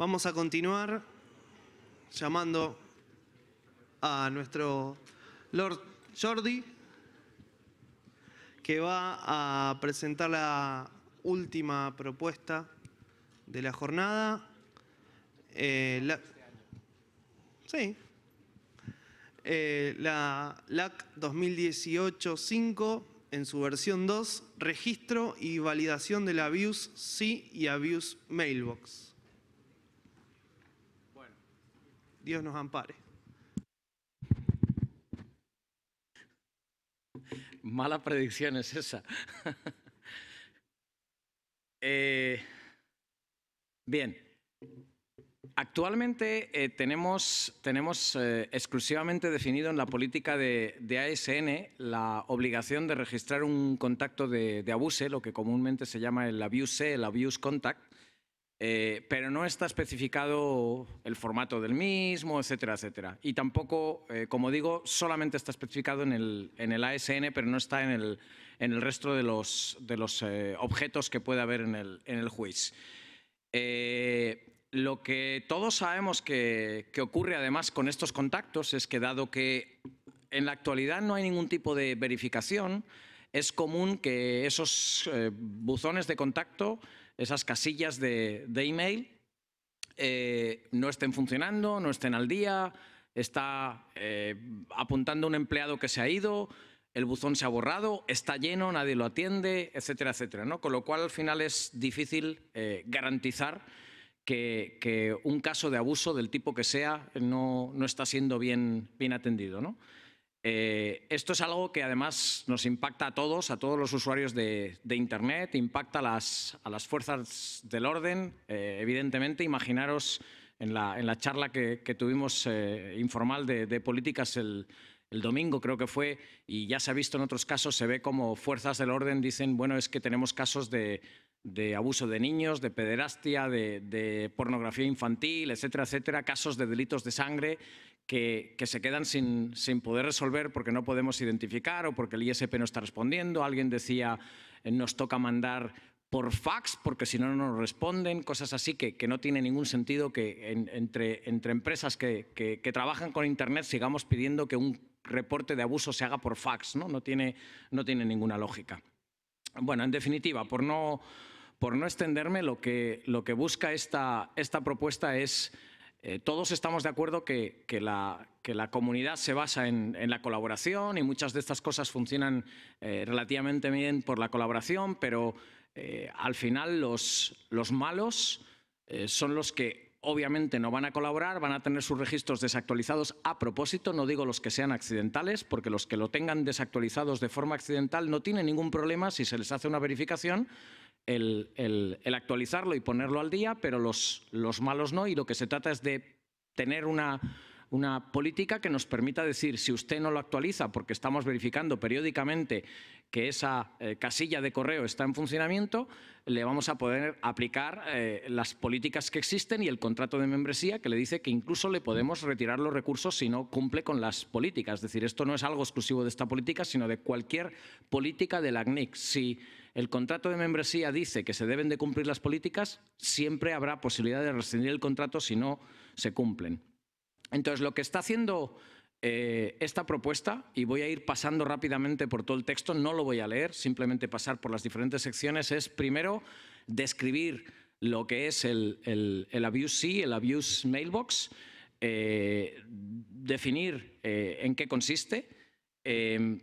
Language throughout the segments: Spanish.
Vamos a continuar llamando a nuestro Lord Jordi, que va a presentar la última propuesta de la jornada. Eh, la, sí. Eh, la LAC 2018-5 en su versión 2, registro y validación de la Abuse C y Abuse Mailbox. Dios nos ampare. Mala predicción es esa. Eh, bien, actualmente eh, tenemos, tenemos eh, exclusivamente definido en la política de, ASN la obligación de registrar un contacto de, de abuse, lo que comúnmente se llama el abuse, el abuse contact, eh, pero no está especificado el formato del mismo, etcétera, etcétera. Y tampoco, eh, como digo, solamente está especificado en el, ASN, pero no está en el, resto de los, eh, objetos que puede haber en el, en lo que todos sabemos que ocurre además con estos contactos es que dado que en la actualidad no hay ningún tipo de verificación, es común que esos eh, buzones de contacto, esas casillas de, email, eh, no estén funcionando, no estén al día, está eh, apuntando un empleado que se ha ido, el buzón se ha borrado, está lleno, nadie lo atiende, etcétera, etcétera. ¿no? Con lo cual, al final es difícil garantizar que, que, un caso de abuso del tipo que sea no, no está siendo bien, bien atendido. ¿no? Eh, esto es algo que además nos impacta a todos, a todos los usuarios de, Internet, impacta a las, a las, fuerzas del orden. Eh, evidentemente, imaginaros en la, en la charla que, que tuvimos eh, informal de, políticas el, domingo creo que fue, y ya se ha visto en otros casos, se ve como fuerzas del orden dicen, bueno, es que tenemos casos de, de abuso de niños, de pederastia, de, de, pornografía infantil, etcétera, etcétera, casos de delitos de sangre, que, se quedan sin, sin, poder resolver porque no podemos identificar o porque el ISP no está respondiendo. Alguien decía, eh, nos toca mandar por fax porque si no, no nos responden, cosas así que, que no tiene ningún sentido que entre, entre, empresas que, que trabajan con Internet sigamos pidiendo que un reporte de abuso se haga por fax, ¿no? No tiene, no tiene ninguna lógica. Bueno, en definitiva, por no, por no extenderme, lo que, lo que busca esta, esta propuesta es eh, todos estamos de acuerdo que, la, comunidad se basa en, la colaboración y muchas de estas cosas funcionan eh, relativamente bien por la colaboración, pero eh, al final los, los malos son los que obviamente no van a colaborar, van a tener sus registros desactualizados a propósito, no digo los que sean accidentales, porque los que lo tengan desactualizados de forma accidental no tienen ningún problema si se les hace una verificación, el, actualizarlo y ponerlo al día, pero los, malos no. Y lo que se trata es de tener una, política que nos permita decir, si usted no lo actualiza porque estamos verificando periódicamente que esa eh, casilla de correo está en funcionamiento, le vamos a poder aplicar eh, las políticas que existen y el contrato de membresía que le dice que incluso le podemos retirar los recursos si no cumple con las políticas. Es decir, esto no es algo exclusivo de esta política, sino de cualquier política de la CNIC. Si el contrato de membresía dice que se deben de cumplir las políticas, siempre habrá posibilidad de rescindir el contrato si no se cumplen. Entonces, lo que está haciendo eh, esta propuesta, y voy a ir pasando rápidamente por todo el texto, no lo voy a leer, simplemente pasar por las diferentes secciones, es primero describir lo que es el, abuse sí, el abuse mailbox, eh, definir eh, en qué consiste, em,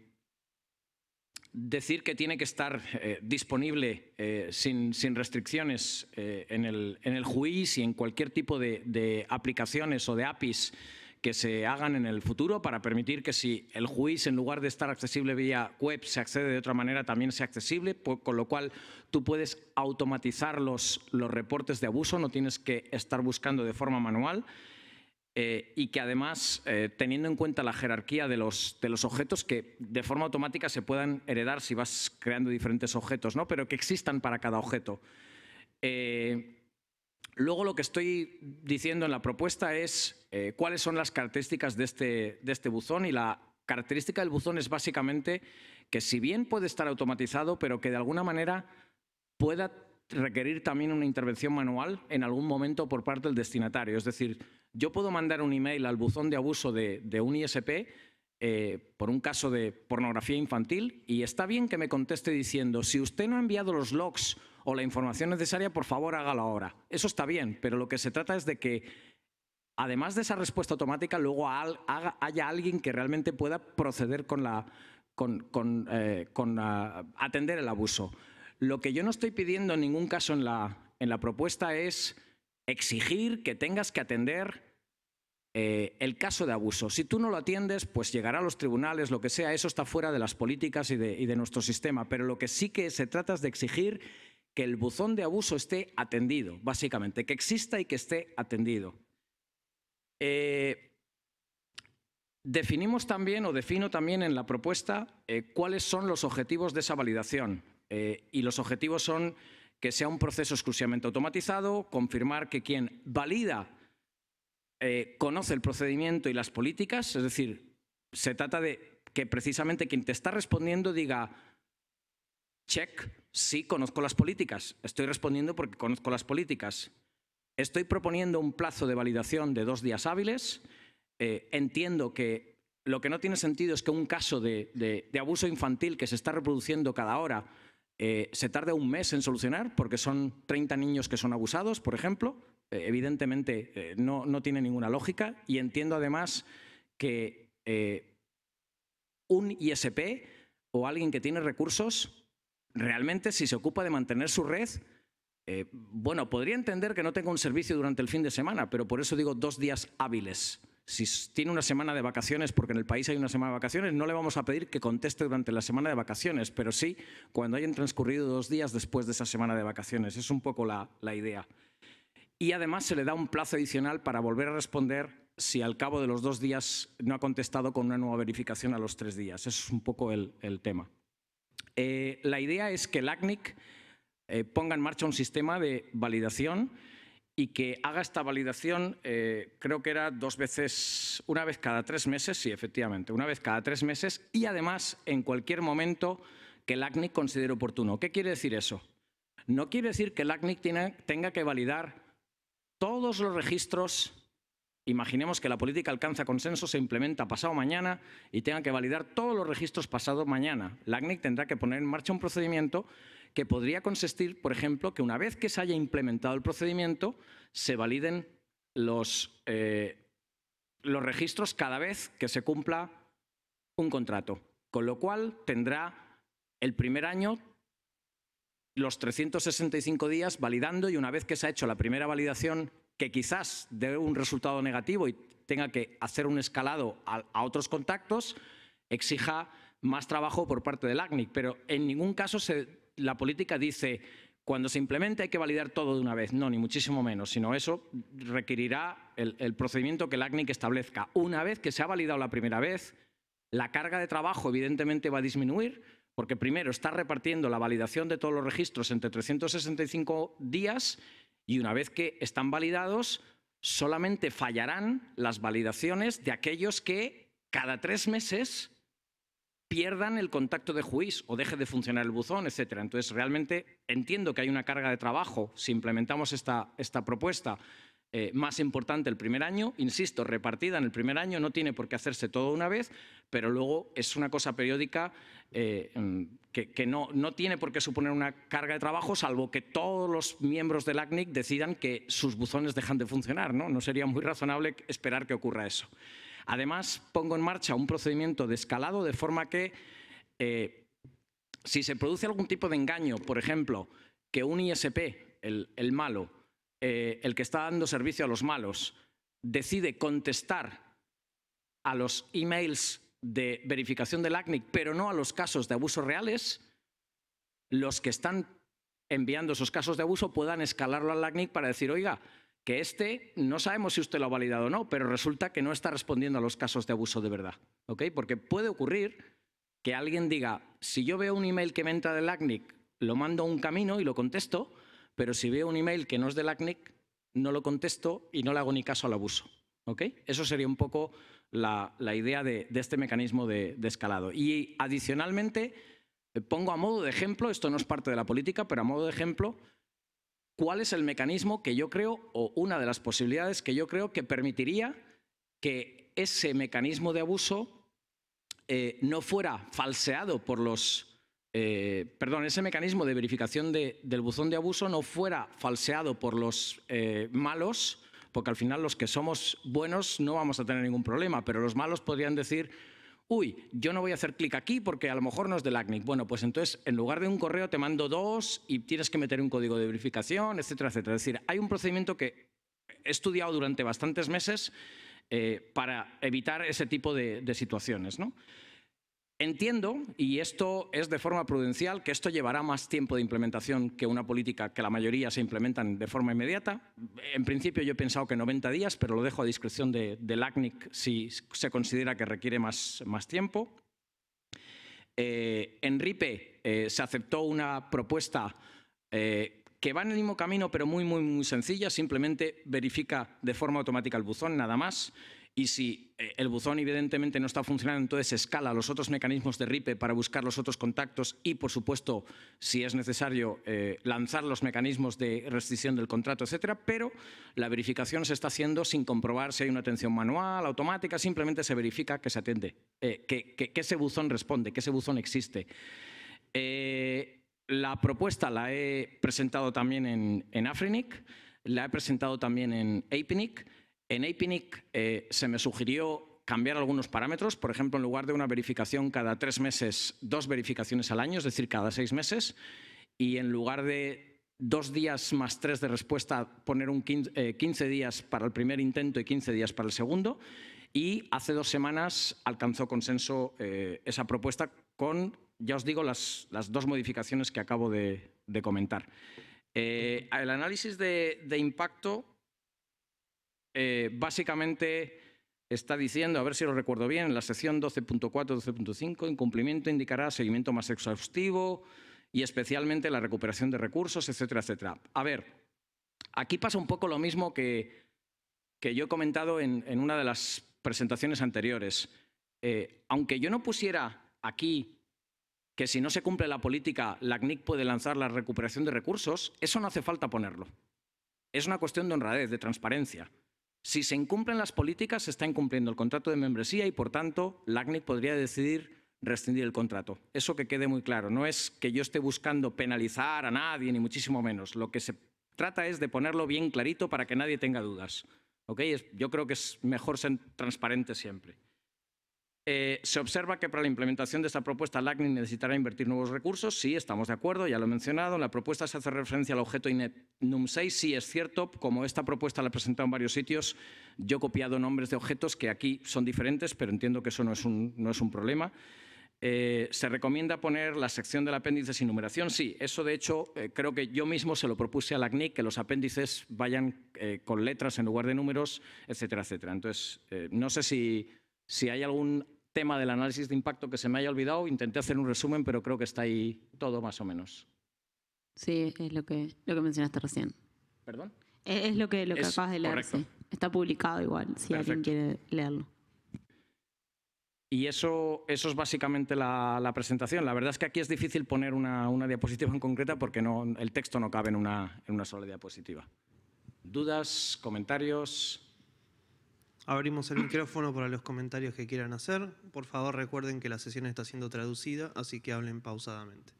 decir que tiene que estar eh, disponible eh, sin, restricciones eh, en, el, en juiz y en cualquier tipo de, aplicaciones o de APIs que se hagan en el futuro para permitir que si el juiz en lugar de estar accesible vía web se accede de otra manera también sea accesible, con lo cual tú puedes automatizar los, los reportes de abuso, no tienes que estar buscando de forma manual. Eh, y que además, eh, teniendo en cuenta la jerarquía de los, de los objetos, que de forma automática se puedan heredar si vas creando diferentes objetos, ¿no? pero que existan para cada objeto. Eh, luego lo que estoy diciendo en la propuesta es cuáles son las características de este, de este buzón y la característica del buzón es básicamente que si bien puede estar automatizado, pero que de alguna manera pueda requerir también una intervención manual en algún momento por parte del destinatario. Es decir, yo puedo mandar un email al buzón de abuso de, un ISP eh, por un caso de pornografía infantil y está bien que me conteste diciendo, si usted no ha enviado los logs o la información necesaria, por favor hágalo ahora. Eso está bien, pero lo que se trata es de que, además de esa respuesta automática, luego haya alguien que realmente pueda proceder con, eh, ah, atender el abuso. Lo que yo no estoy pidiendo en ningún caso en la, propuesta es exigir que tengas que atender eh, el caso de abuso. Si tú no lo atiendes, pues llegará a los tribunales, lo que sea, eso está fuera de las políticas y de, nuestro sistema. Pero lo que sí que se trata es de exigir que el buzón de abuso esté atendido, básicamente, que exista y que esté atendido. Eh, definimos también, o defino también en la propuesta, eh, cuáles son los objetivos de esa validación. Eh, y los objetivos son que sea un proceso exclusivamente automatizado, confirmar que quien valida eh, conoce el procedimiento y las políticas, es decir, se trata de que precisamente quien te está respondiendo diga, check, sí conozco las políticas, estoy respondiendo porque conozco las políticas. Estoy proponiendo un plazo de validación de dos días hábiles, eh, entiendo que lo que no tiene sentido es que un caso de abuso infantil que se está reproduciendo cada hora eh, se tarda un mes en solucionar porque son 30 niños que son abusados, por ejemplo. Eh, evidentemente eh, no, no, tiene ninguna lógica y entiendo además que un ISP o alguien que tiene recursos, realmente si se ocupa de mantener su red, bueno, podría entender que no tenga un servicio durante el fin de semana, pero por eso digo dos días hábiles. Si tiene una semana de vacaciones, porque en el país hay una semana de vacaciones, no le vamos a pedir que conteste durante la semana de vacaciones, pero sí cuando hayan transcurrido dos días después de esa semana de vacaciones. Es un poco la, idea. Y además se le da un plazo adicional para volver a responder si al cabo de los dos días no ha contestado con una nueva verificación a los tres días. es un poco el, tema. Eh, la idea es que el ACNIC eh, ponga en marcha un sistema de validación y que haga esta validación, eh, creo que era dos veces, una vez cada tres meses, sí, efectivamente, una vez cada tres meses y además en cualquier momento que el ACNIC considere oportuno. ¿Qué quiere decir eso? No quiere decir que el ACNIC tenga que validar todos los registros Imaginemos que la política alcanza consenso, se implementa pasado mañana y tenga que validar todos los registros pasado mañana. LACNIC tendrá que poner en marcha un procedimiento que podría consistir, por ejemplo, que una vez que se haya implementado el procedimiento, se validen los, eh, los registros cada vez que se cumpla un contrato, con lo cual tendrá el primer año los 365 días validando y una vez que se ha hecho la primera validación que quizás dé un resultado negativo y tenga que hacer un escalado a, a, otros contactos, exija más trabajo por parte del ACNIC, pero en ningún caso se la política dice, cuando se implemente hay que validar todo de una vez. No, ni muchísimo menos, sino eso requerirá el, procedimiento que el ACNIC establezca. Una vez que se ha validado la primera vez, la carga de trabajo evidentemente va a disminuir, porque primero está repartiendo la validación de todos los registros entre 365 días y una vez que están validados, solamente fallarán las validaciones de aquellos que cada tres meses pierdan el contacto de juiz o deje de funcionar el buzón, etc. Entonces, realmente entiendo que hay una carga de trabajo si implementamos esta, esta propuesta. Eh, más importante el primer año, insisto, repartida en el primer año, no tiene por qué hacerse todo una vez, pero luego es una cosa periódica eh, mm, que, no, no, tiene por qué suponer una carga de trabajo, salvo que todos los miembros del ACNIC decidan que sus buzones dejan de funcionar. No, no sería muy razonable esperar que ocurra eso. Además, pongo en marcha un procedimiento de escalado de forma que eh, si se produce algún tipo de engaño, por ejemplo, que un ISP, el, malo, eh, el que está dando servicio a los malos, decide contestar a los emails de verificación del ACNIC, pero no a los casos de abuso reales, los que están enviando esos casos de abuso puedan escalarlo al ACNIC para decir, oiga, que este no sabemos si usted lo ha validado o no, pero resulta que no está respondiendo a los casos de abuso de verdad. ¿ok? Porque puede ocurrir que alguien diga, si yo veo un email que me entra del ACNIC, lo mando a un camino y lo contesto, pero si veo un email que no es del ACNIC, no lo contesto y no le hago ni caso al abuso. ¿ok? Eso sería un poco la, idea de, este mecanismo de escalado. Y adicionalmente, pongo a modo de ejemplo, esto no es parte de la política, pero a modo de ejemplo, cuál es el mecanismo que yo creo, o una de las posibilidades que yo creo que permitiría que ese mecanismo de abuso eh, no fuera falseado por los... Eh, perdón, ese mecanismo de verificación del buzón de abuso no fuera falseado por los eh, malos, porque al final los que somos buenos no vamos a tener ningún problema, pero los malos podrían decir, uy, yo no voy a hacer clic aquí porque a lo mejor no es del ACNIC. Bueno, pues entonces en lugar de un correo te mando dos y tienes que meter un código de verificación, etcétera, etcétera. Es decir, hay un procedimiento que he estudiado durante bastantes meses eh, para evitar ese tipo de, de situaciones. ¿no? Entiendo, y esto es de forma prudencial, que esto llevará más tiempo de implementación que una política que la mayoría se implementan de forma inmediata. En principio yo he pensado que 90 días, pero lo dejo a discreción del de ACNIC si se considera que requiere más, tiempo. Eh, en RIPE eh, se aceptó una propuesta eh, que va en el mismo camino, pero muy, muy, muy sencilla. Simplemente verifica de forma automática el buzón, nada más. Y si eh, el buzón evidentemente no está funcionando, entonces escala los otros mecanismos de RIPE para buscar los otros contactos y, por supuesto, si es necesario, eh, lanzar los mecanismos de restricción del contrato, etcétera. Pero la verificación se está haciendo sin comprobar si hay una atención manual, automática, simplemente se verifica que se atiende, eh, que, ese buzón responde, que ese buzón existe. la propuesta la he presentado también en, en Afrinic, la he presentado también en APNIC en APNIC eh, se me sugirió cambiar algunos parámetros, por ejemplo, en lugar de una verificación cada tres meses, dos verificaciones al año, es decir, cada seis meses, y en lugar de dos días más tres de respuesta, poner un 15 eh, días para el primer intento y 15 días para el segundo, y hace dos semanas alcanzó consenso eh, esa propuesta con, ya os digo, las, dos modificaciones que acabo de, comentar. el análisis de impacto eh, básicamente está diciendo, a ver si lo recuerdo bien, en la sección 12.4, 12.5, incumplimiento indicará seguimiento más exhaustivo y especialmente la recuperación de recursos, etcétera, etcétera. A ver, aquí pasa un poco lo mismo que, yo he comentado en, una de las presentaciones anteriores. Eh, aunque yo no pusiera aquí que si no se cumple la política, la CNIC puede lanzar la recuperación de recursos, eso no hace falta ponerlo. Es una cuestión de honradez, de transparencia. Si se incumplen las políticas, se está incumpliendo el contrato de membresía y, por tanto, LACNIC podría decidir rescindir el contrato. Eso que quede muy claro. No es que yo esté buscando penalizar a nadie, ni muchísimo menos. Lo que se trata es de ponerlo bien clarito para que nadie tenga dudas. Yo creo que es mejor ser transparente siempre. Eh, se observa que para la implementación de esta propuesta la necesitará invertir nuevos recursos. Sí, estamos de acuerdo, ya lo he mencionado. la propuesta se hace referencia al objeto num 6. Sí, es cierto, como esta propuesta la he presentado en varios sitios, yo he copiado nombres de objetos que aquí son diferentes, pero entiendo que eso no es un, problema. Eh, se recomienda poner la sección del apéndice sin numeración. Sí, eso de hecho eh, creo que yo mismo se lo propuse a la que los apéndices vayan con letras en lugar de números, etcétera, etcétera. Entonces, no sé si, si hay algún tema del análisis de impacto que se me haya olvidado. Intenté hacer un resumen, pero creo que está ahí todo más o menos. Sí, es lo que, lo que mencionaste recién. ¿Perdón? Es, lo que, lo acabas de leer. Está publicado igual, si alguien quiere leerlo. Y eso, eso es básicamente la, presentación. La verdad es que aquí es difícil poner una, diapositiva en concreta porque no, el texto no cabe en una, en una sola diapositiva. ¿Dudas? ¿Comentarios? Abrimos el micrófono para los comentarios que quieran hacer. Por favor, recuerden que la sesión está siendo traducida, así que hablen pausadamente.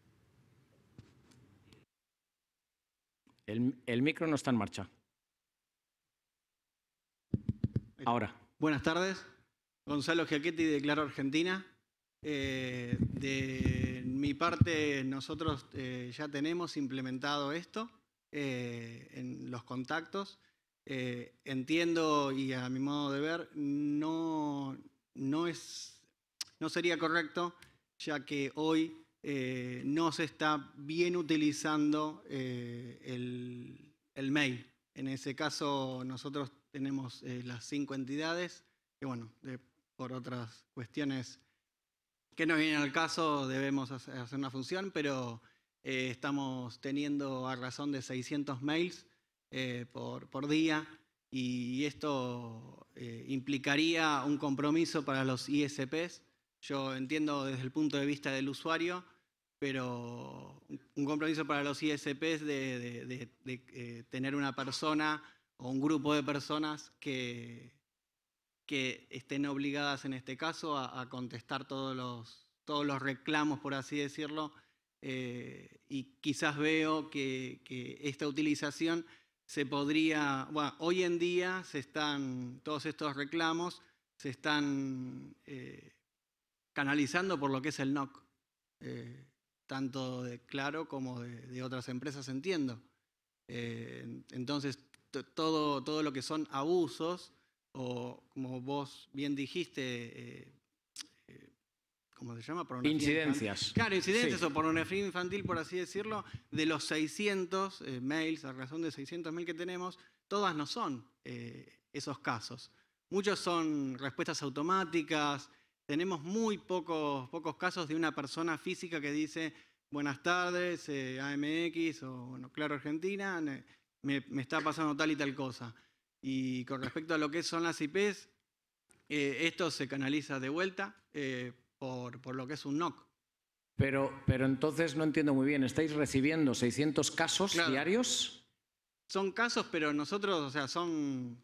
El, el micro no está en marcha. Ahora. Buenas tardes. Gonzalo Giachetti de Claro Argentina. Eh, de mi parte, nosotros eh, ya tenemos implementado esto eh, en los contactos. Eh, entiendo y a mi modo de ver, no, sería correcto, ya que hoy eh, no se está bien utilizando eh, el, mail. En ese caso, nosotros tenemos las cinco entidades, que bueno, por otras cuestiones que no vienen al caso, debemos hacer una función, pero estamos teniendo a razón de 600 mails eh, por, día y esto eh, implicaría un compromiso para los ISPs. Yo entiendo desde el punto de vista del usuario, pero un compromiso para los ISPs de, eh, tener una persona o un grupo de personas que, que estén obligadas en este caso a, contestar todos los, todos los reclamos, por así decirlo, y quizás veo que, que, esta utilización se podría, bueno, hoy en día se están, todos estos reclamos se están eh, canalizando por lo que es el NOC, eh, tanto de Claro como de, otras empresas, entiendo. Eh, entonces, todo, todo lo que son abusos, o como vos bien dijiste, ¿cómo se llama? Incidencias. Claro, incidencias por o pornografía infantil, por así decirlo, de los 600 eh, mails, a razón de 600 mails que tenemos, todas no son eh, esos casos. Muchos son respuestas automáticas, tenemos muy pocos, pocos casos de una persona física que dice, buenas tardes, eh, AMX o, bueno, claro, Argentina, me, me, está pasando tal y tal cosa. Y con respecto a lo que son las IPs, esto se canaliza de vuelta por, lo que es un NOC. Pero, pero entonces no entiendo muy bien, ¿estáis recibiendo 600 casos diarios? Son casos, pero nosotros, o sea, son...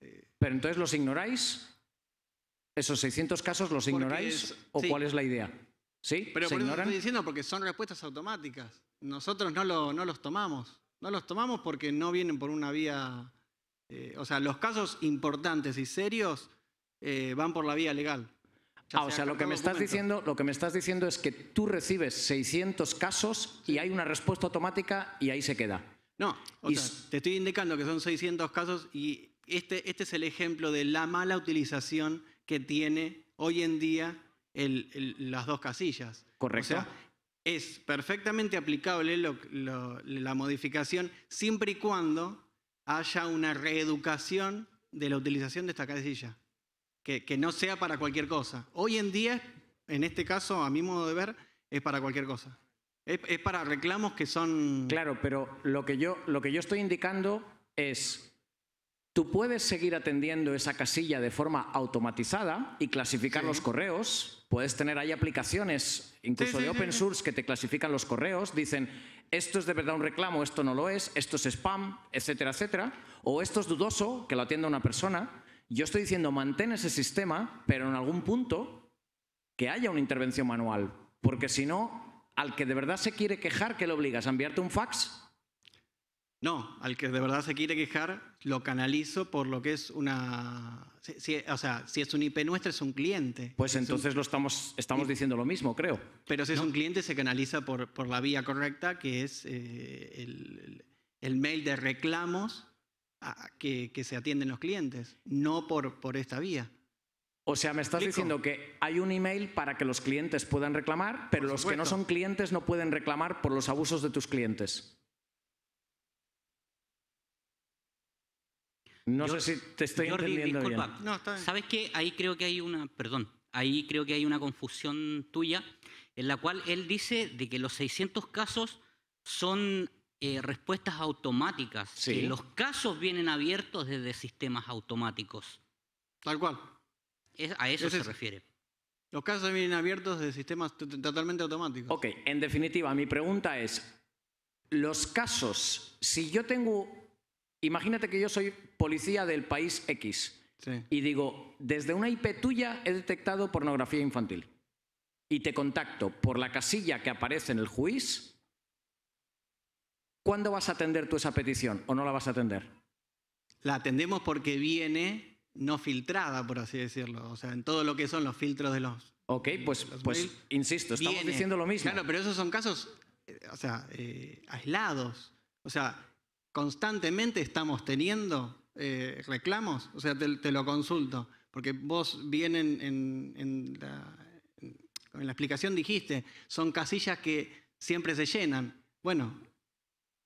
Eh, ¿Pero entonces los ignoráis? ¿Esos 600 casos los ignoráis o cuál es la idea? ¿Sí? Pero ignoran? diciendo, porque son respuestas automáticas. Nosotros no, lo, no los tomamos. No los tomamos porque no vienen por una vía... Eh, o sea, los casos importantes y serios eh, van por la vía legal. Ah, o sea, lo que, me estás diciendo, lo que me estás diciendo es que tú recibes 600 casos y hay una respuesta automática y ahí se queda. No, te estoy indicando que son 600 casos y este, este es el ejemplo de la mala utilización que tiene hoy en día las dos casillas. Correcto. O sea, es perfectamente aplicable la modificación siempre y cuando haya una reeducación de la utilización de esta casilla que, no sea para cualquier cosa. Hoy en día, en este caso, a mi modo de ver, es para cualquier cosa. Es, para reclamos que son... Claro, pero lo que, yo, lo que yo estoy indicando es, tú puedes seguir atendiendo esa casilla de forma automatizada y clasificar los correos, puedes tener ahí aplicaciones, incluso de open source, que te clasifican los correos, dicen, esto es de verdad un reclamo, esto no lo es, esto es spam, etcétera, etcétera, o esto es dudoso, que lo atienda una persona, yo estoy diciendo, mantén ese sistema, pero en algún punto que haya una intervención manual, porque si no, al que de verdad se quiere quejar, ¿qué le obligas? ¿A enviarte un fax? No, al que de verdad se quiere quejar, lo canalizo por lo que es una... Si, o sea, si es un IP nuestro, es un cliente. Pues entonces lo estamos, estamos diciendo lo mismo, creo. Pero si es un cliente, se canaliza por, la vía correcta, que es eh, el, el mail de reclamos que, se atienden los clientes, no por, por esta vía. O sea, me estás diciendo que hay un email para que los clientes puedan reclamar, pero los que no son clientes no pueden reclamar por los abusos de tus clientes. No sé si te estoy entendiendo bien. No, Sabes qué? ahí creo que hay una, perdón, ahí creo que hay una confusión tuya en la cual él dice de que los 600 casos son eh, respuestas automáticas. los casos vienen abiertos desde sistemas automáticos. Tal cual. Es, a eso se refiere. Los casos vienen abiertos desde sistemas totalmente automáticos. Ok, en definitiva, mi pregunta es, los casos, si yo tengo, imagínate que yo soy policía del país X y digo, desde una IP tuya he detectado pornografía infantil y te contacto por la casilla que aparece en el juicio, ¿Cuándo vas a atender tú esa petición o no la vas a atender? La atendemos porque viene no filtrada, por así decirlo. O sea, en todo lo que son los filtros de los. Ok, pues, pues insisto, estamos diciendo lo mismo. Claro, pero esos son casos, eh, o sea, eh, aislados. O sea, constantemente estamos teniendo eh, reclamos. O sea, te, lo consulto. Porque vos bien en, la, en la explicación dijiste, son casillas que siempre se llenan. Bueno,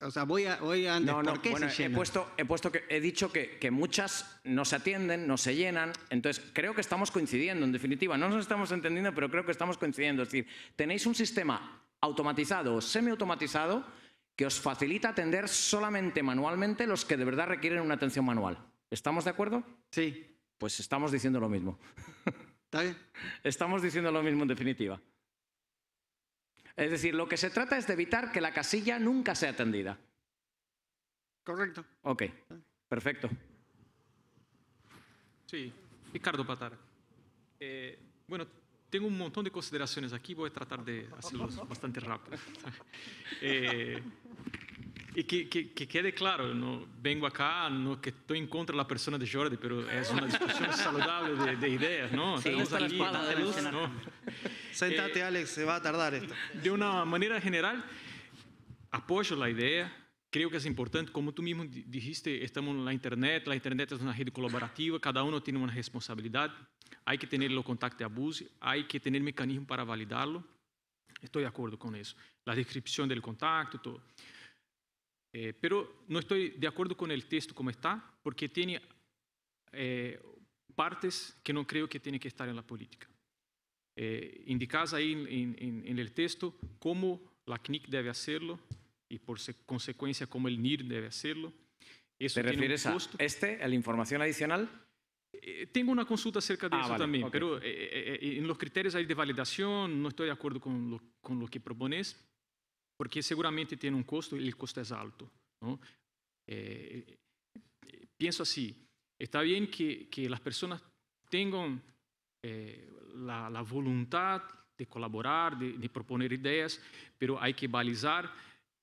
o sea, voy, bueno, He puesto, he puesto que he dicho que, muchas no se atienden, no se llenan. Entonces, creo que estamos coincidiendo, en definitiva. No nos estamos entendiendo, pero creo que estamos coincidiendo. Es decir, tenéis un sistema automatizado o semi-automatizado que os facilita atender solamente manualmente los que de verdad requieren una atención manual. ¿Estamos de acuerdo? Sí. Pues estamos diciendo lo mismo. Está bien. Estamos diciendo lo mismo en definitiva. Es decir, lo que se trata es de evitar que la casilla nunca sea atendida. Correcto. Ok, perfecto. Sí, Ricardo Patar. Eh, bueno, tengo un montón de consideraciones aquí, voy a tratar de hacerlo bastante rápido. Eh, y que, quede claro, no, vengo acá, no que estoy en contra de la persona de Jordi, pero es una discusión saludable de, ideas, ¿no? Sí, Estamos de luz, ¿no? Sentate, eh, Alex, se va a tardar esto. De una manera general, apoyo la idea. Creo que es importante, como tú mismo dijiste, estamos en la Internet, la Internet es una red colaborativa, cada uno tiene una responsabilidad, hay que tener los contactos de abuso, hay que tener mecanismos para validarlo. Estoy de acuerdo con eso. La descripción del contacto, todo. Eh, pero no estoy de acuerdo con el texto como está, porque tiene eh, partes que no creo que tiene que estar en la política eh, ahí en, el texto cómo la CNIC debe hacerlo y por consecuencia cómo el NIR debe hacerlo. Eso ¿Te refieres a este, a la información adicional? Eh, tengo una consulta acerca de ah, eso también, pero eh, eh, en los criterios ahí de validación no estoy de acuerdo con lo, que propones, porque seguramente tiene un costo y el costo es alto. pienso así, está bien que, las personas tengan la, la voluntad de colaborar, de, de, proponer ideas, pero hay que balizar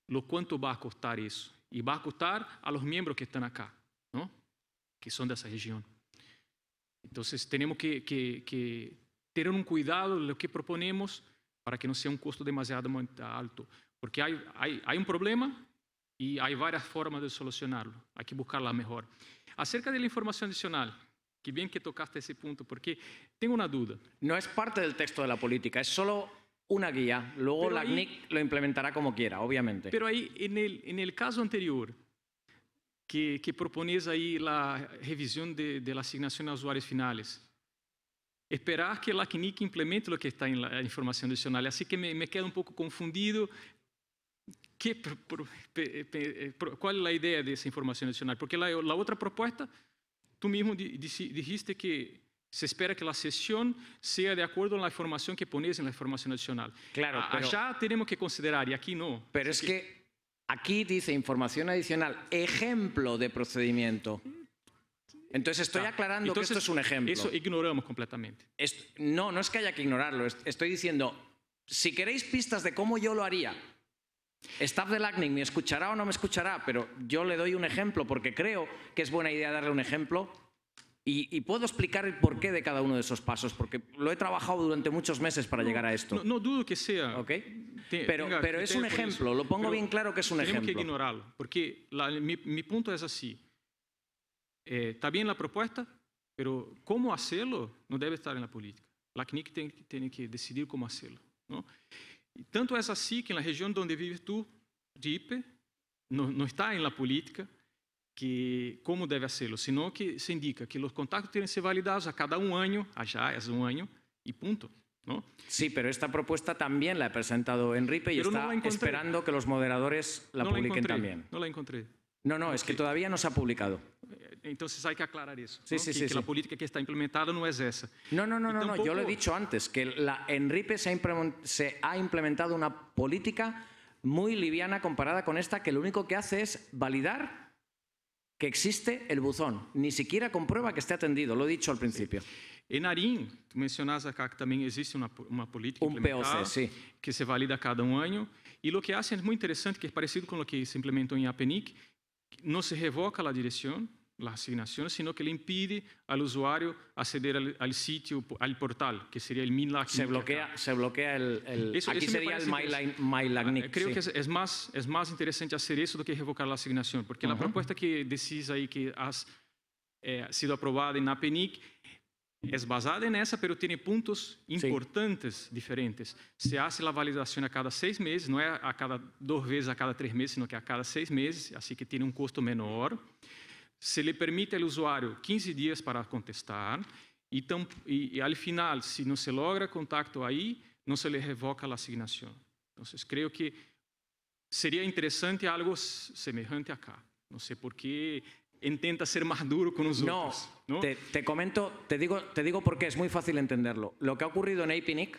lo cuánto va a costar eso. Y va a costar a los miembros que están acá, ¿no? que son de esa región. Entonces tenemos que, que, que tener un cuidado de lo que proponemos para que no sea un costo demasiado alto. Porque hay, hay, hay un problema y hay varias formas de solucionarlo. Hay que buscar la mejor. Acerca de la información adicional, Y bien que tocaste ese punto, porque tengo una duda. No es parte del texto de la política, es solo una guía. Luego la CNIC lo implementará como quiera, obviamente. Pero ahí, en el, en el caso anterior, que, que propones ahí la revisión de, de, la asignación a usuarios finales, esperás que la CNIC implemente lo que está en la información adicional. Así que me, me quedo un poco confundido. ¿Qué, ¿Cuál es la idea de esa información adicional? Porque la, la otra propuesta tú mismo dijiste que se espera que la sesión sea de acuerdo a la información que pones en la información adicional. Claro, pero, allá tenemos que considerar y aquí no. Pero es que, aquí dice información adicional, ejemplo de procedimiento. Entonces estoy aclarando que esto es un ejemplo. Eso ignoramos completamente. no, no es que haya que ignorarlo. Estoy diciendo, si queréis pistas de cómo yo lo haría, Staff de LACNIC, me escuchará o no me escuchará, pero yo le doy un ejemplo porque creo que es buena idea darle un ejemplo y, puedo explicar el porqué de cada uno de esos pasos, porque lo he trabajado durante muchos meses para llegar a esto. No, dudo que sea. ¿Okay? pero, es un ejemplo, lo pongo bien claro que es un ejemplo. Tenemos que ignorarlo, porque mi, punto es así. Eh, está bien la propuesta, pero cómo hacerlo no debe estar en la política. La tiene, tiene que decidir cómo hacerlo. ¿no? E tanto essa que na região onde vive tu, Ripe, não, não está la política, que como deve ser, senão que se indica que os contatos têm que ser validados a cada um ano, já é um ano, e ponto. ¿no? Sí, pero esta propuesta también la ha presentado Enrique y pero está no esperando que los moderadores la no publiquen la también. No la encontré. No, no, es que todavía no se ha publicado. Eh, entonces hay que aclarar eso. Sí, sí, que, sí, la política que está implementada no es esa. No, no, no, no, yo lo he dicho antes, que la Enripe se ha, implementado una política muy liviana comparada con esta, que lo único que hace es validar que existe el buzón, ni siquiera comprueba que esté atendido, lo he dicho al principio. En Arín, tú mencionas acá que también existe una, política Un implementada sí, que se valida cada un año, y lo que hacen es muy interesante, que es parecido con lo que se implementó en APNIC, no se revoca la dirección, la asignación, sino que le impide al usuario acceder al, sitio, al portal, que sería el MinLACNIC. Se bloquea, se bloquea el... aquí sería el MyLACNIC. Ah, creo que es, más, es más interesante hacer eso que revocar la asignación, porque la propuesta que decís ahí que has eh, sido aprobada en APNIC é baseada nessa, mas pero pontos importantes Sim. diferentes. Se hace a validação a cada seis meses, não é a cada duas vezes a cada três meses, sino que a cada seis meses, assim que tem um custo menor. Se le permite ao usuário 15 dias para contestar y, e y al final, se não se logra contacto aí, não se le revoca la Então, Entonces, creio que seria interessante algo a acá. Não sei por que intenta ser más duro con los no, otros. No, te, comento, te digo, te digo porque es muy fácil entenderlo. Lo que ha ocurrido en APNIC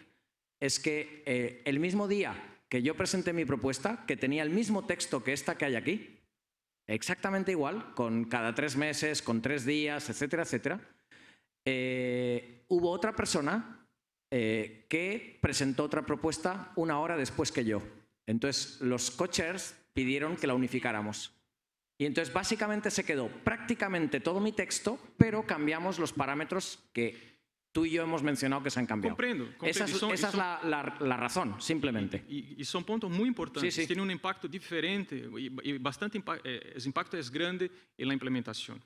es que eh, el mismo día que yo presenté mi propuesta, que tenía el mismo texto que esta que hay aquí, exactamente igual, con cada tres meses, con tres días, etcétera, etcétera, eh, hubo otra persona eh, que presentó otra propuesta una hora después que yo. Entonces, los coaches pidieron que la unificáramos. Y entonces básicamente se quedó prácticamente todo mi texto, pero cambiamos los parámetros que tú y yo hemos mencionado que se han cambiado. Comprendo. Esa es, la, razón, simplemente. Y, son puntos muy importantes. Sí, Tienen un impacto diferente y, bastante impacto, el eh, impacto es grande en la implementación.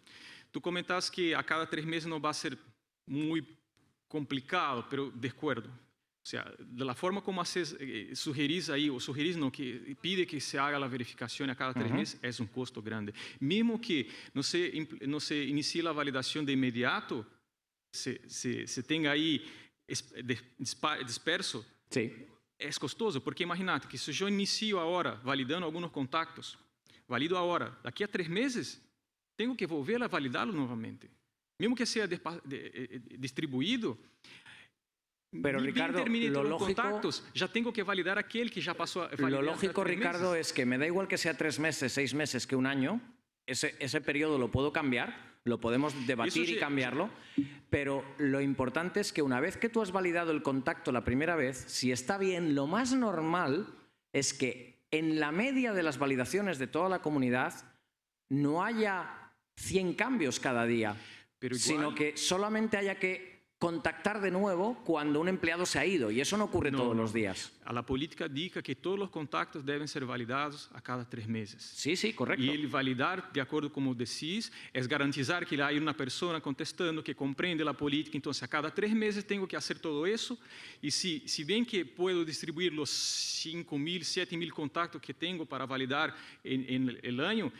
Tú comentas que a cada tres meses no va a ser muy complicado, pero de acuerdo. ou seja, da forma como haces, eh, eh sugerís ahí, no, que pide que se haja a verificação a cada três meses, é um custo grande. mesmo que não se, se inicie a validação de imediato, se, se, se disperso, é es costoso, porque imagina que se eu inicio agora validando alguns contactos, valido agora, daqui a três meses, tenho que volver a validá-los novamente, Mesmo que seja eh, eh, distribuído, Pero Ricardo, lo lógico, ya tengo que validar aquel que ya pasó Lo lógico, Ricardo, es que me da igual que sea tres meses, seis meses, que un año, ese, ese periodo lo puedo cambiar, lo podemos debatir y cambiarlo, pero lo importante es que una vez que tú has validado el contacto la primera vez, si está bien, lo más normal es que en la media de las validaciones de toda la comunidad no haya 100 cambios cada día, sino que solamente haya que contactar de nuevo cuando un empleado se ha ido y eso no ocurre todos los días. A la política dica que todos los contactos deben ser validados a cada tres meses. Sí, sí, correcto. Y el validar, de acuerdo como decís, es garantizar que hay una persona contestando que comprende la política, entonces a cada tres meses tengo que hacer todo eso y si, si bien que puedo distribuir los 5.000, 7.000 contactos que tengo para validar en, en el año,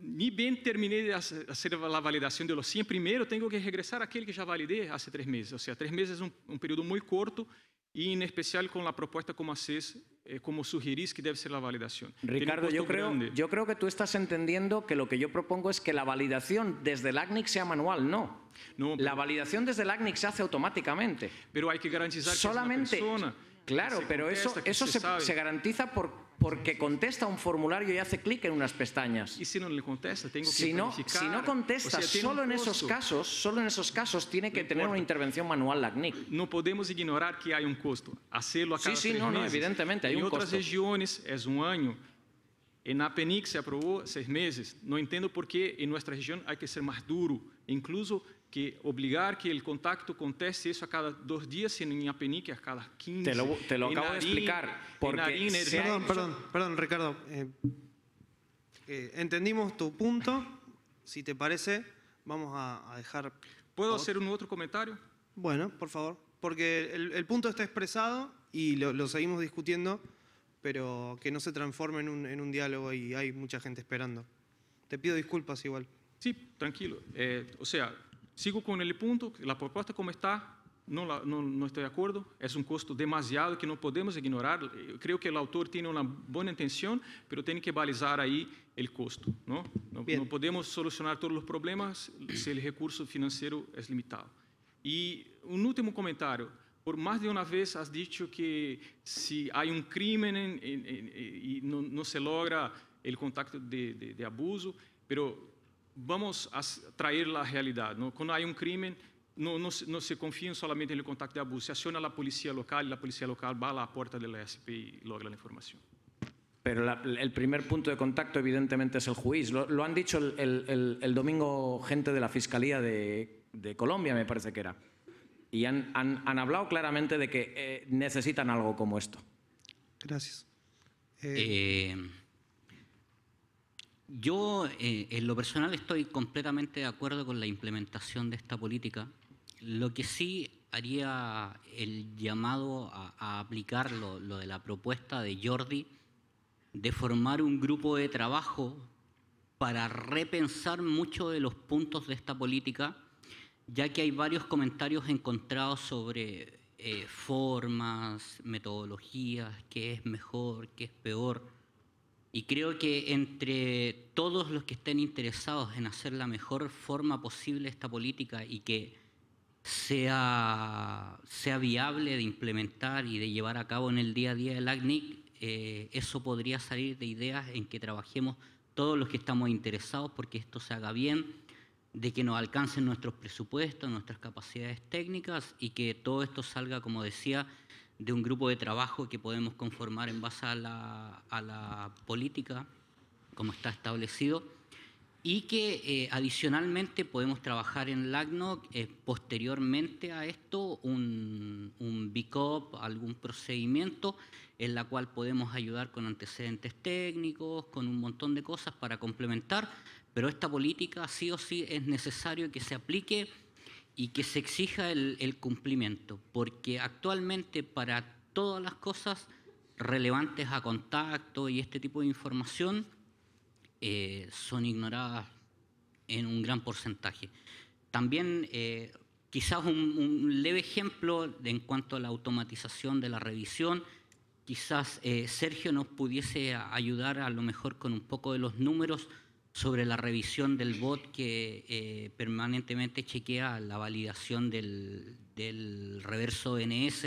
ni bien terminé de hacer la validación de los 100, primero tengo que regresar a aquel que ya validé hace tres meses. O sea, tres meses es un periodo muy corto y en especial con la propuesta como haces, eh, como sugerís que debe ser la validación. Ricardo, yo creo, yo creo que tú estás entendiendo que lo que yo propongo es que la validación desde el ACNIC sea manual, no. no la validación desde el ACNIC se hace automáticamente. Pero hay que garantizar que es una Claro, pero eso, eso se, garantiza por porque contesta un formulario y hace clic en unas pestañas. Y si no le contesta, tengo que si no, si no contesta, solo en esos casos, solo en esos casos tiene que tener una intervención manual la CNIC. No podemos ignorar que hay un costo. Hacerlo a cada sí, sí, no, evidentemente hay un costo. En otras regiones es un año. En APENIC se aprobó seis meses. No entiendo por qué en nuestra región hay que ser más duro. Incluso que obligar que el contacto conteste eso a cada dos días en apenique a cada 15. Te lo, te lo acabo de explicar. perdón, perdón, perdón, Ricardo. Eh, eh, entendimos tu punto. Si te parece, vamos a, dejar... ¿Puedo hacer un otro comentario? Bueno, por favor. Porque el, punto está expresado y lo, seguimos discutiendo, pero que no se transforme en un, en un diálogo y hay mucha gente esperando. Te pido disculpas igual. Sí, tranquilo. Eh, o sea, Sigo com ele ponto a proposta como está, não não não estou de acordo é um custo demasiado que não podemos ignorar. creio que o autor tem uma boa intenção mas tem que balizar aí o custo não não podemos solucionar todos os problemas se o recurso financeiro é limitado. e um último comentário Por mais de uma vez has dicho que se há um crime e não se logra o contacto de, de, de abuso, mas vamos a traer la realidad. ¿no? Cuando hay un crimen, no, no, se confían solamente en el contacto de abuso, se acciona a la policía local y la policía local va a la puerta del ESP y logra la información. Pero el primer punto de contacto evidentemente es el juicio. Lo, han dicho el, domingo gente de la Fiscalía de, Colombia, me parece que era. Y han, han, hablado claramente de que eh, necesitan algo como esto. Gracias. Eh, yo, eh, en lo personal, estoy completamente de acuerdo con la implementación de esta política. Lo que sí haría el llamado a, aplicar lo, de la propuesta de Jordi de formar un grupo de trabajo para repensar muchos de los puntos de esta política, ya que hay varios comentarios encontrados sobre eh, formas, metodologías, qué es mejor, qué es peor. Y creo que entre todos los que estén interesados en hacer la mejor forma posible esta política y que sea, sea viable de implementar y de llevar a cabo en el día a día del ACNIC, eh, eso podría salir de ideas en que trabajemos todos los que estamos interesados porque esto se haga bien, de que nos alcancen nuestros presupuestos, nuestras capacidades técnicas y que todo esto salga, como decía, de un grupo de trabajo que podemos conformar en base a la, a la política, como está establecido, y que eh, adicionalmente podemos trabajar en LACNOC eh, posteriormente a esto, un, un BICOP, algún procedimiento en la cual podemos ayudar con antecedentes técnicos, con un montón de cosas para complementar, pero esta política sí o sí es necesario que se aplique y que se exija el, cumplimiento, porque actualmente para todas las cosas relevantes a contacto y este tipo de información eh, son ignoradas en un gran porcentaje. También eh, quizás un, leve ejemplo de, en cuanto a la automatización de la revisión, quizás eh, Sergio nos pudiese ayudar a lo mejor con un poco de los números sobre la revisión del bot que eh, permanentemente chequea la validación del, del, reverso NS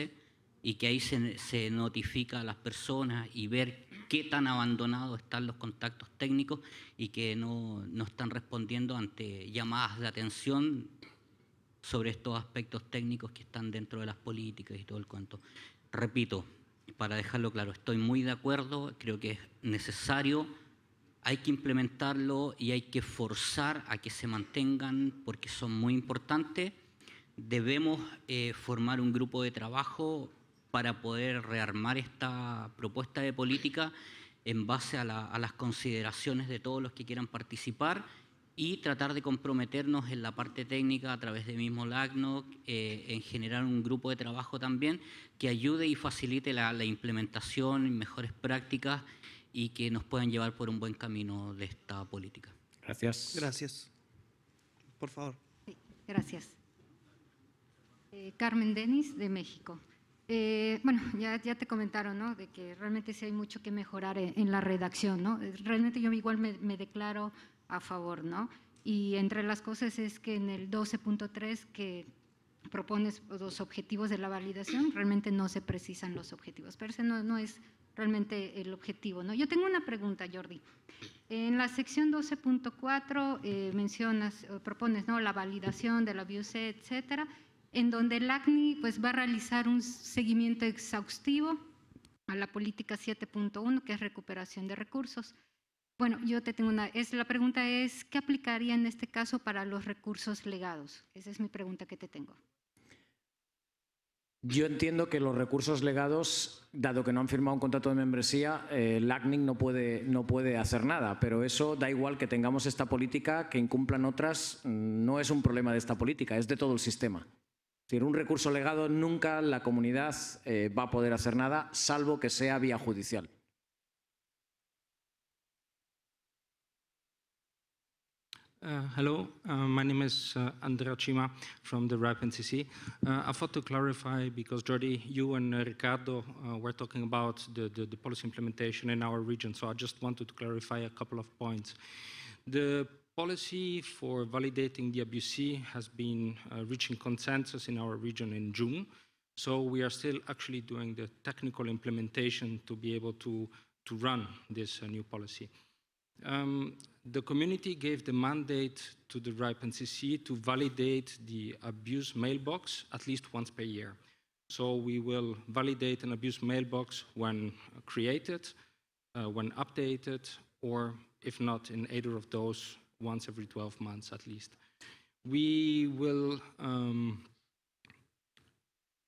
y que ahí se, se, notifica a las personas y ver qué tan abandonados están los contactos técnicos y que no, no están respondiendo ante llamadas de atención sobre estos aspectos técnicos que están dentro de las políticas y todo el cuento. Repito, para dejarlo claro, estoy muy de acuerdo, creo que es necesario hay que implementarlo y hay que forzar a que se mantengan porque son muy importantes. Debemos eh, formar un grupo de trabajo para poder rearmar esta propuesta de política en base a, las consideraciones de todos los que quieran participar y tratar de comprometernos en la parte técnica a través de mismo LACNOC, eh, en generar un grupo de trabajo también que ayude y facilite la, la implementación y mejores prácticas y que nos puedan llevar por un buen camino de esta política. Gracias. Gracias. Por favor. Sí, gracias. Eh, Carmen Denis, de México. Eh, bueno, ya, ya, te comentaron, ¿no? De que realmente sí hay mucho que mejorar en, la redacción, ¿no? Eh, realmente yo igual me, declaro a favor, ¿no? Y entre las cosas es que en el 12.3 que propones los objetivos de la validación, realmente no se precisan los objetivos. Pero ese no, no es realmente el objetivo. ¿no? Yo tengo una pregunta, Jordi. En la sección 12.4 eh, mencionas, propones ¿no? la validación de la abuso, etcétera, en donde el ACNI pues, va a realizar un seguimiento exhaustivo a la política 7.1, que es recuperación de recursos. Bueno, yo te tengo una, es, la pregunta es, ¿qué aplicaría en este caso para los recursos legados? Esa es mi pregunta que te tengo. Yo entiendo que los recursos legados, dado que no han firmado un contrato de membresía, eh, el no puede, no puede hacer nada, pero eso da igual que tengamos esta política, que incumplan otras, no es un problema de esta política, es de todo el sistema. Si un recurso legado nunca la comunidad eh, va a poder hacer nada, salvo que sea vía judicial. Uh, hello, uh, my name is uh, Andrea Cima from the RAP NCC. Uh, I thought to clarify because Jordi, you and uh, Ricardo uh, were talking about the, the, the, policy implementation in our region, so I just wanted to clarify a couple of points. The policy for validating the ABC has been reaching consensus in our region in June, so we are still actually doing the technical implementation to be able to, to run this new policy um, the community gave the mandate to the RIPE NCC to validate the abuse mailbox at least once per year. So we will validate an abuse mailbox when created, uh, when updated, or if not in either of those, once every 12 months at least. We will um,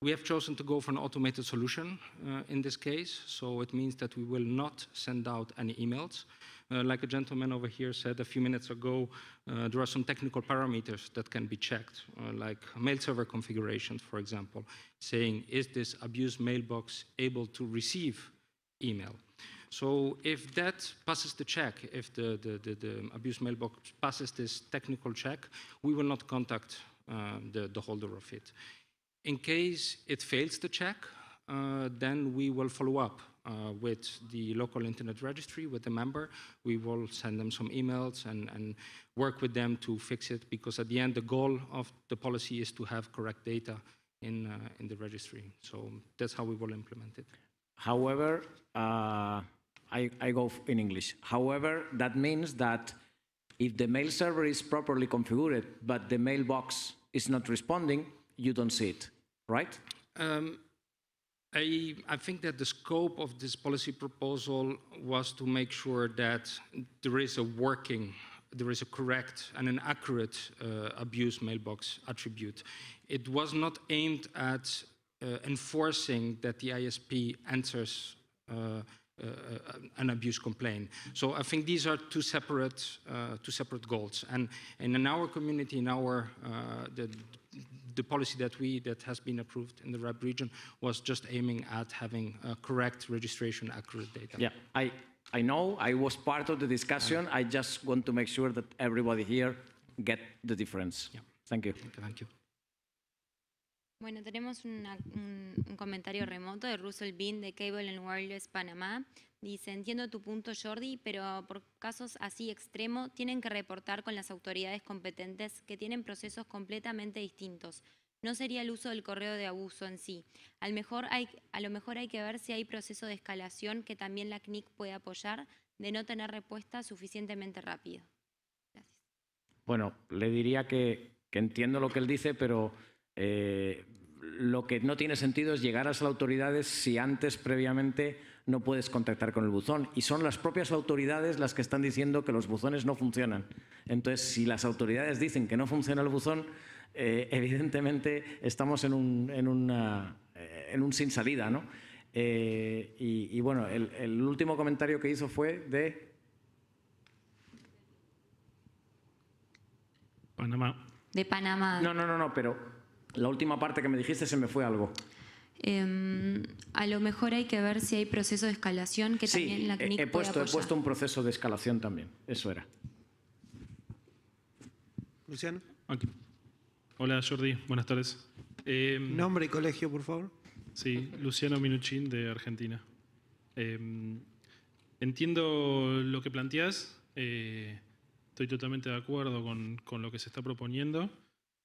we have chosen to go for an automated solution uh, in this case, so it means that we will not send out any emails. Uh, like a gentleman over here said a few minutes ago, uh, there are some technical parameters that can be checked, uh, like mail server configuration, for example, saying, is this abused mailbox able to receive email? So if that passes the check, if the, the, the, the abuse mailbox passes this technical check, we will not contact uh, the, the holder of it. In case it fails the check, uh, then we will follow up uh, with the local internet registry, with the member. We will send them some emails and, and work with them to fix it because at the end, the goal of the policy is to have correct data in, uh, in the registry. So that's how we will implement it. However, uh, I, I go in English. However, that means that if the mail server is properly configured, but the mailbox is not responding, you don't see it, right? Um, I, I, think that the scope of this policy proposal was to make sure that there is a working, there is a correct and an accurate uh, abuse mailbox attribute. It was not aimed at uh, enforcing that the ISP answers uh, uh, an abuse complaint. So I think these are two separate, uh, two separate goals. And, and in our community, in our uh, the, the policy that we that has been approved in the RAB region was just aiming at having uh, correct registration, accurate data. Yeah, I I know I was part of the discussion. I just want to make sure that everybody here get the difference. Yeah. Thank you. Thank you. Bueno, tenemos una, un, un, comentario remoto de Russell Bean de Cable and Wireless Panamá. Dice, entiendo tu punto Jordi, pero por casos así extremo tienen que reportar con las autoridades competentes que tienen procesos completamente distintos. No sería el uso del correo de abuso en sí. A lo, mejor hay, a lo mejor hay que ver si hay proceso de escalación que también la CNIC puede apoyar de no tener respuesta suficientemente rápido. Bueno, le diría que, que entiendo lo que él dice, pero eh, lo que no tiene sentido es llegar a las autoridades si antes previamente no puedes contactar con el buzón. Y son las propias autoridades las que están diciendo que los buzones no funcionan. Entonces, si las autoridades dicen que no funciona el buzón, eh, evidentemente estamos en un, en, una, eh, en un sin salida. ¿no? Eh, y, bueno, el, el último comentario que hizo fue de... Panamá. De Panamá. No, no, no, no, pero la última parte que me dijiste se me fue algo. Em, a lo mejor hay que ver si hay proceso de escalación que también la clínica eh, he, puesto, he puesto un proceso de escalación también, eso era. Luciano. Hola Jordi, buenas tardes. Em, Nombre y colegio, por favor. Sí, Luciano Minuchin de Argentina. Em, entiendo lo que planteas, eh, estoy totalmente de acuerdo con lo que se está proponiendo.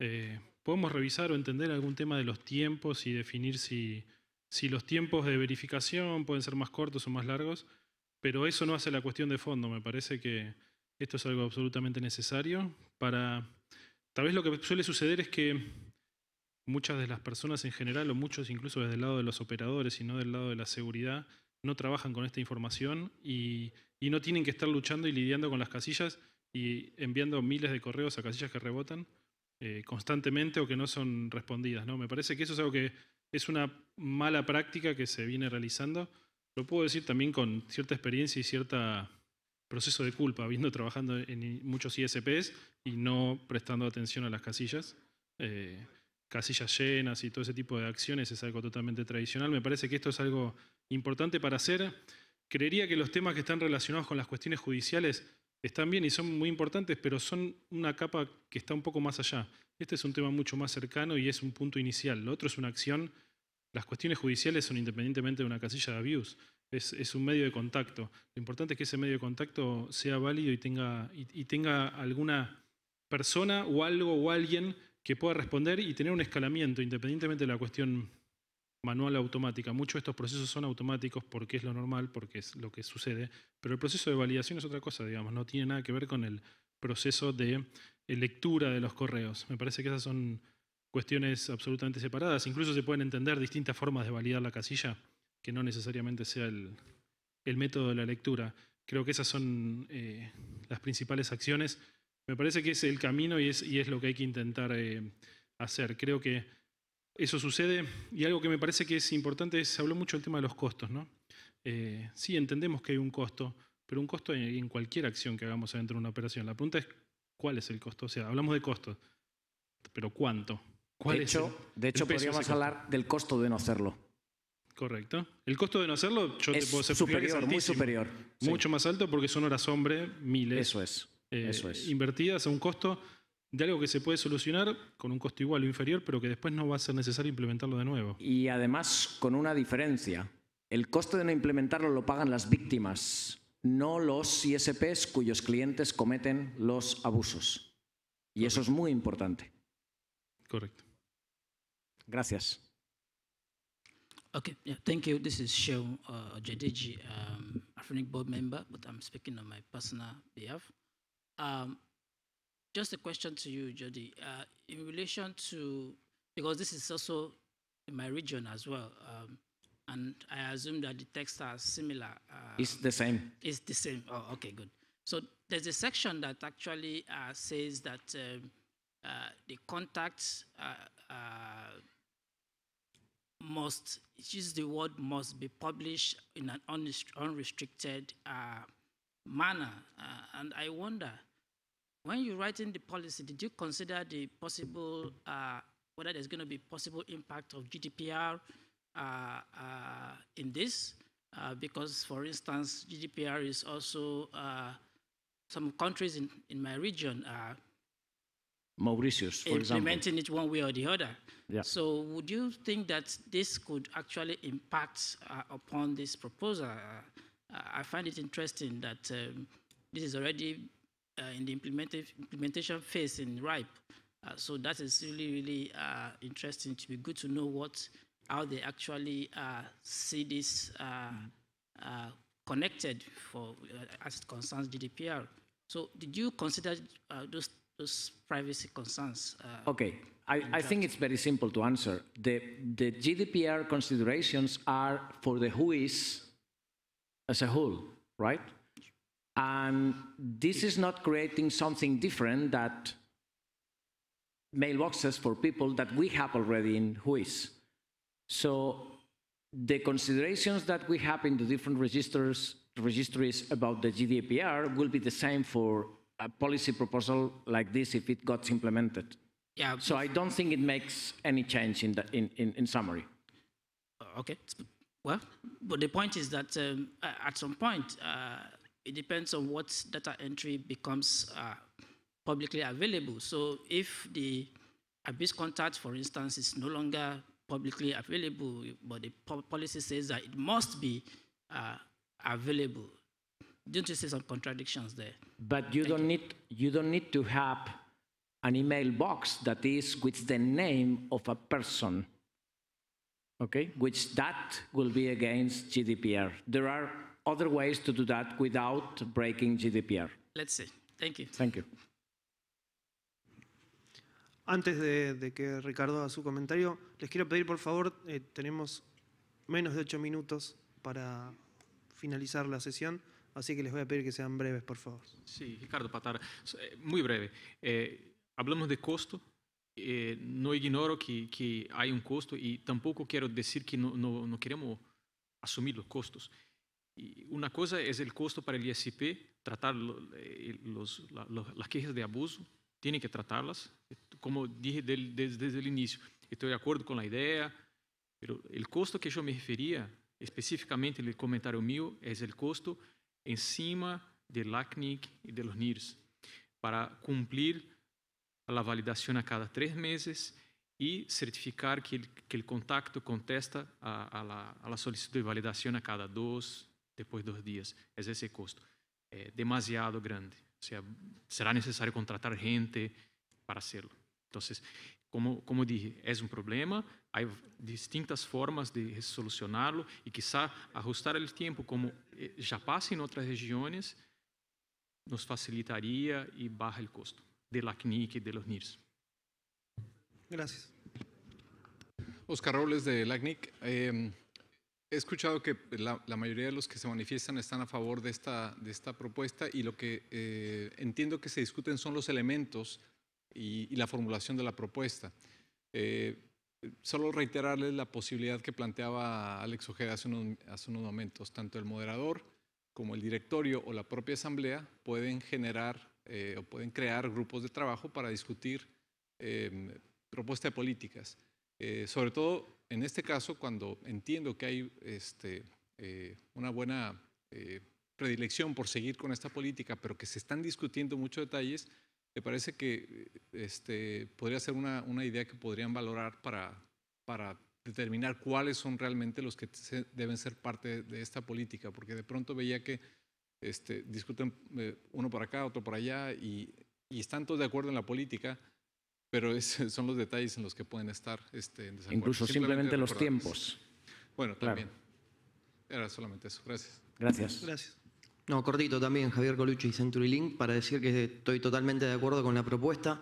Eh, podemos revisar o entender algún tema de los tiempos y definir si, los tiempos de verificación pueden ser más cortos o más largos, pero eso no hace la cuestión de fondo. Me parece que esto es algo absolutamente necesario para... Tal vez lo que suele suceder es que muchas de las personas en general, o muchos incluso desde el lado de los operadores y no del lado de la seguridad, no trabajan con esta información y no tienen que estar luchando y lidiando con las casillas y enviando miles de correos a casillas que rebotan. Eh, constantemente o que no son respondidas. ¿no? Me parece que eso es algo que es una mala práctica que se viene realizando. Lo puedo decir también con cierta experiencia y cierto proceso de culpa, viendo trabajando en muchos ISPs y no prestando atención a las casillas. Eh, casillas llenas y todo ese tipo de acciones es algo totalmente tradicional. Me parece que esto es algo importante para hacer. Creería que los temas que están relacionados con las cuestiones judiciales están bien y son muy importantes, pero son una capa que está un poco más allá. Este es un tema mucho más cercano y es un punto inicial. Lo otro es una acción. Las cuestiones judiciales son independientemente de una casilla de abuse. Es, un medio de contacto. Lo importante es que ese medio de contacto sea válido y tenga, y tenga alguna persona o algo o alguien que pueda responder y tener un escalamiento independientemente de la cuestión manual automática. Muchos de estos procesos son automáticos porque es lo normal, porque es lo que sucede, pero el proceso de validación es otra cosa, digamos, no tiene nada que ver con el proceso de eh, lectura de los correos. Me parece que esas son cuestiones absolutamente separadas. Incluso se pueden entender distintas formas de validar la casilla, que no necesariamente sea el, método de la lectura. Creo que esas son eh, las principales acciones. Me parece que es el camino y es, lo que hay que intentar eh, hacer. Creo que eso sucede y algo que me parece que es importante es, se habló mucho del tema de los costos, ¿no? Eh, sí, entendemos que hay un costo, pero un costo en, cualquier acción que hagamos dentro de una operación. La pregunta es, ¿cuál es el costo? O sea, hablamos de costos, pero ¿cuánto? de hecho, de hecho podríamos hablar del costo de no hacerlo. Correcto. El costo de no hacerlo, yo te puedo hacer superior, muy superior. Mucho más alto porque son horas hombre, miles. Eso es. eso eh, es. Invertidas a un costo de algo que se puede solucionar con un costo igual o inferior, pero que después no va a ser necesario implementarlo de nuevo. Y además con una diferencia. El costo de no implementarlo lo pagan las víctimas, no los ISPs cuyos clientes cometen los abusos. Y eso es muy importante. Correcto. Gracias. Okay, thank you. This is Sheo uh, um, Afrinic board member, but I'm speaking on my personal behalf. Um, Just a question to you, Jody. Uh, in relation to, because this is also in my region as well, um, and I assume that the texts are similar. Um, it's the same. It's the same. Oh, okay, good. So there's a section that actually uh, says that um, uh, the contacts uh, uh, must, it uses the word must be published in an unrestricted manner. and I wonder, when you're writing the policy, did you consider the possible, uh, whether there's going to be possible impact of GDPR uh, uh, in this? Uh, because, for instance, GDPR is also uh, some countries in, in my region are Mauritius, for implementing example. it one way or the other. Yeah. So would you think that this could actually impact uh, upon this proposal? Uh, I find it interesting that um, this is already uh, in the implementation phase in RIPE. Uh, so that is really, really uh, interesting. To be good to know what how they actually see this mm-hmm. connected for as it concerns GDPR. So did you consider those those privacy concerns? Uh, okay, I, I, think it's very simple to answer. The, the GDPR considerations are for the who is as a whole, right? And this is not creating something different that mailboxes for people that we have already in WHOIS. So the considerations that we have in the different registers, registries about the GDPR will be the same for a policy proposal like this if it got implemented. Yeah. So I don't think it makes any change in, the, in, in, in summary. Okay. Well, but the point is that um, at some point, uh, it depends on what data entry becomes uh, publicly available. So if the abuse contact, for instance, is no longer publicly available, but the policy says that it must be uh, available. Don't you see some contradictions there? But you don't you. need you don't need to have an email box that is with the name of a person. Okay, which that will be against GDPR. There are other ways to do that without breaking GDPR. Let's see. Thank you. Antes de, que Ricardo haga su comentario, les quiero pedir por favor, eh, tenemos menos de ocho minutos para finalizar la sesión. Así que les voy a pedir que sean breves, por favor. Sí, Ricardo Patara, eh, muy breve. Eh, hablamos de costo. no ignoro que, hay un costo y tampoco quiero decir que no queremos asumir los costos una cosa es el costo para el ISP, tratar eh, los, las quejas de abuso, tienen que tratarlas, como dije desde, el inicio. Estoy de acuerdo con la idea, pero el costo que yo me refería específicamente en el comentario mío es el costo encima del ACNIC y de los NIRS para cumplir la validación a cada tres meses y certificar que el, el contacto contesta a, la, a, la, solicitud de validación a cada dos, Depois dos dias, é esse custo. É demasiado grande. será necessário contratar gente para hacerlo. Entonces, como, como dije, é um problema, Há distintas formas de solucioná-lo e, quizá ajustar o tempo, como eh, já passa em outras regiões, nos facilitaria e baja o custo. de LACNIC e de los NIRS. Obrigado. Oscar Robles de LACNIC. Eh, He escuchado que la, mayoría de los que se manifiestan están a favor de esta, de esta propuesta y lo que eh, entiendo que se discuten son los elementos y, la formulación de la propuesta. Eh, solo reiterarles la posibilidad que planteaba Alex Ojeda hace unos, hace momentos. Tanto el moderador como el directorio o la propia asamblea pueden generar eh, o pueden crear grupos de trabajo para discutir propuestas de políticas. sobre todo en este caso, cuando entiendo que hay este, eh, una buena eh, predilección por seguir con esta política, pero que se están discutiendo muchos detalles, me parece que este, podría ser una, idea que podrían valorar para, determinar cuáles son realmente los que deben ser parte de esta política, porque de pronto veía que este, discuten eh, uno por acá, otro por allá, y, y están todos de acuerdo en la política, pero son los detalles en los que pueden estar este, en desacuerdo. Incluso simplemente, los tiempos. Bueno, también. Era solamente eso. Gracias. Gracias. Gracias. No, cortito también, Javier Colucci y CenturyLink, para decir que estoy totalmente de acuerdo con la propuesta,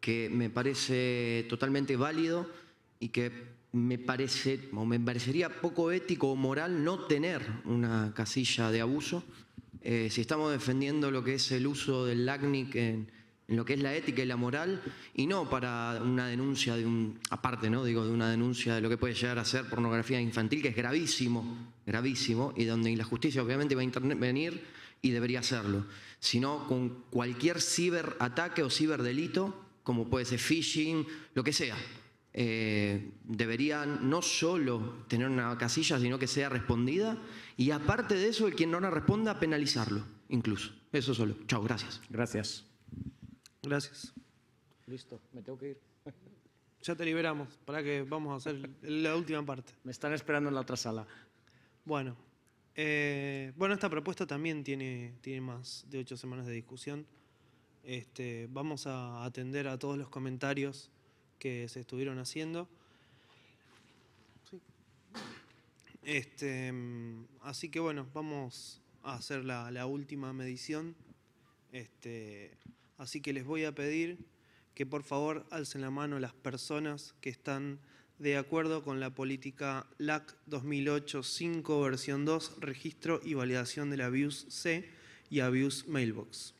que me parece totalmente válido y que me parece me parecería poco ético o moral no tener una casilla de abuso. Eh, si estamos defendiendo lo que es el uso del LACNIC en, en lo que es la ética y la moral, y no para una denuncia de un, aparte, ¿no? Digo, de una denuncia de lo que puede llegar a ser pornografía infantil, que es gravísimo, gravísimo, y donde la justicia obviamente va a intervenir y debería hacerlo, sino con cualquier ciberataque o ciberdelito, como puede ser phishing, lo que sea. Eh, deberían no solo tener una casilla, sino que sea respondida, y aparte de eso, el quien no la responda, penalizarlo, incluso. Eso solo. Chao, gracias. Gracias. Gracias. Listo, me tengo que ir. Ya te liberamos, para que vamos a hacer la última parte. Me están esperando en la otra sala. Bueno, eh, bueno esta propuesta también tiene, tiene más de ocho semanas de discusión. Este, vamos a atender a todos los comentarios que se estuvieron haciendo. Este, así que bueno, vamos a hacer la, última medición. Este, Así que les voy a pedir que por favor alcen la mano las personas que están de acuerdo con la política LAC 2008-5 versión 2, registro y validación del Abuse C y Abuse Mailbox.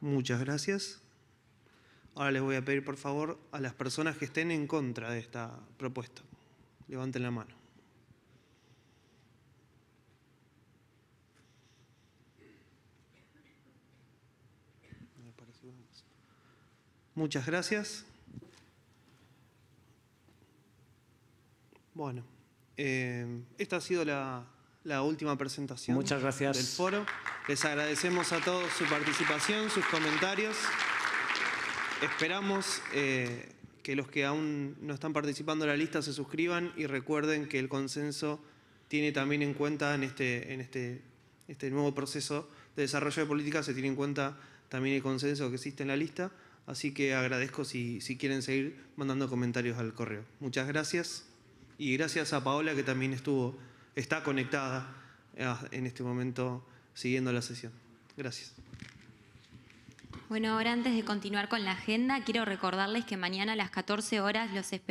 Muchas gracias. Ahora les voy a pedir por favor a las personas que estén en contra de esta propuesta. Levanten la mano. Muchas gracias. Bueno, eh, esta ha sido la, última presentación Muchas gracias. del foro. Les agradecemos a todos su participación, sus comentarios. Esperamos... Eh, que los que aún no están participando en la lista se suscriban y recuerden que el consenso tiene también en cuenta en este, en este, este nuevo proceso de desarrollo de políticas, se tiene en cuenta también el consenso que existe en la lista. Así que agradezco si, si quieren seguir mandando comentarios al correo. Muchas gracias y gracias a Paola que también estuvo, está conectada ah, en este momento siguiendo la sesión. Gracias. Bueno, ahora antes de continuar con la agenda, quiero recordarles que mañana a las 14 horas los esperamos.